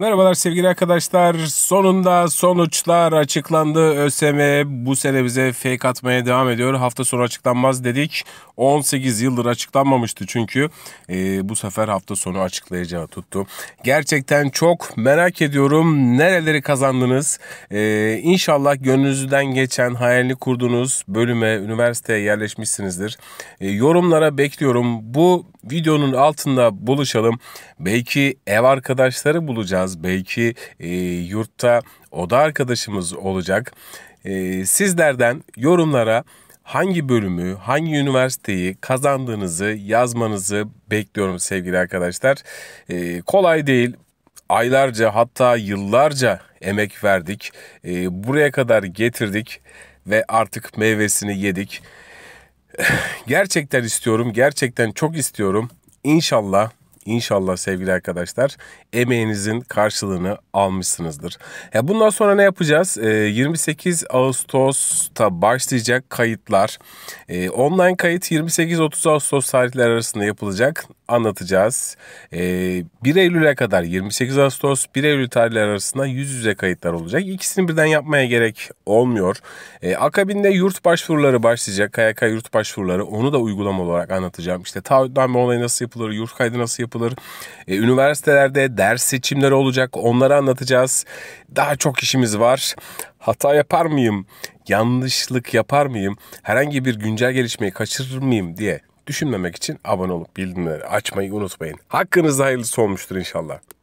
Merhabalar sevgili arkadaşlar. Sonunda sonuçlar açıklandı. ÖSM bu sene bize fake atmaya devam ediyor. Hafta sonu açıklanmaz dedik. 18 yıldır açıklanmamıştı çünkü. E, bu sefer hafta sonu açıklayacağı tuttu. Gerçekten çok merak ediyorum. Nereleri kazandınız? E, inşallah gönlünüzden geçen, hayalini kurduğunuz bölüme, üniversiteye yerleşmişsinizdir. E, yorumlara bekliyorum. Bu videonun altında buluşalım. Belki ev arkadaşları bulacağız olacağız. Belki e, yurtta oda arkadaşımız olacak. E, sizlerden yorumlara hangi bölümü, hangi üniversiteyi kazandığınızı yazmanızı bekliyorum sevgili arkadaşlar. E, kolay değil. Aylarca hatta yıllarca emek verdik. E, buraya kadar getirdik ve artık meyvesini yedik. gerçekten istiyorum, gerçekten çok istiyorum. İnşallah İnşallah sevgili arkadaşlar emeğinizin karşılığını almışsınızdır. Ya bundan sonra ne yapacağız? 28 ee, Ağustos'ta başlayacak kayıtlar. Ee, online kayıt 28-30 Ağustos tarihler arasında yapılacak anlatacağız. 1 ee, Eylül'e kadar 28 Ağustos 1 Eylül tarihler arasında yüz yüze kayıtlar olacak. İkisini birden yapmaya gerek olmuyor. Akabinde yurt başvuruları başlayacak. KYK yurt başvuruları onu da uygulama olarak anlatacağım. İşte taahhütname olayı nasıl yapılır, yurt kaydı nasıl yapılır anlatılır. E, üniversitelerde ders seçimleri olacak. Onları anlatacağız. Daha çok işimiz var. Hata yapar mıyım? Yanlışlık yapar mıyım? Herhangi bir güncel gelişmeyi kaçırır mıyım diye düşünmemek için abone olup bildirimleri açmayı unutmayın. Hakkınızda hayırlısı olmuştur inşallah.